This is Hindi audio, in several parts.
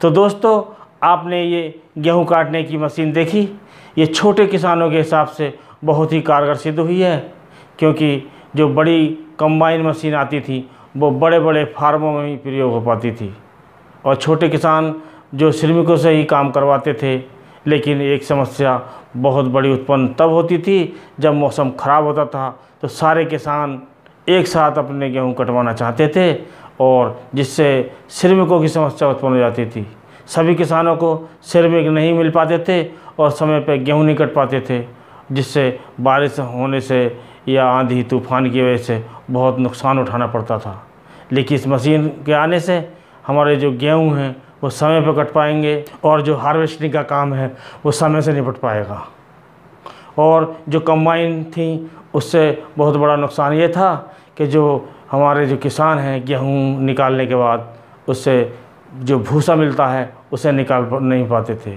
तो दोस्तों आपने ये गेहूं काटने की मशीन देखी ये छोटे किसानों के हिसाब से बहुत ही कारगर सिद्ध हुई है क्योंकि जो बड़ी कंबाइन मशीन आती थी वो बड़े बड़े फार्मों में ही प्रयोग हो पाती थी और छोटे किसान जो श्रमिकों से ही काम करवाते थे लेकिन एक समस्या बहुत बड़ी उत्पन्न तब होती थी जब मौसम ख़राब होता था तो सारे किसान एक साथ अपने गेहूँ कटवाना चाहते थे और जिससे श्रमिकों की समस्या उत्पन्न हो जाती थी सभी किसानों को श्रमिक नहीं मिल पाते थे और समय पर गेहूँ नहीं कट पाते थे जिससे बारिश होने से या आंधी तूफान की वजह से बहुत नुकसान उठाना पड़ता था लेकिन इस मशीन के आने से हमारे जो गेहूँ हैं वो समय पर कट पाएंगे और जो हार्वेस्टिंग का काम है वो समय से निपट पाएगा और जो कम्बाइन थी उससे बहुत बड़ा नुकसान ये था कि जो हमारे जो किसान हैं गेहूँ निकालने के बाद उससे जो भूसा मिलता है उसे निकाल नहीं पाते थे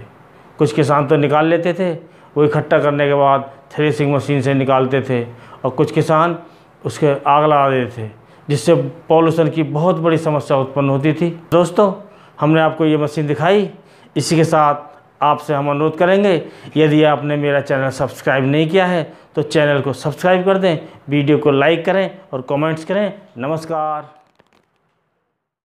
कुछ किसान तो निकाल लेते थे वो इकट्ठा करने के बाद थ्रेसिंग मशीन से निकालते थे और कुछ किसान उसके आग लगा देते थे जिससे पॉल्यूशन की बहुत बड़ी समस्या उत्पन्न होती थी दोस्तों हमने आपको ये मशीन दिखाई इसी के साथ आपसे हम अनुरोध करेंगे यदि आपने मेरा चैनल सब्सक्राइब नहीं किया है तो चैनल को सब्सक्राइब कर दें वीडियो को लाइक करें और कमेंट्स करें नमस्कार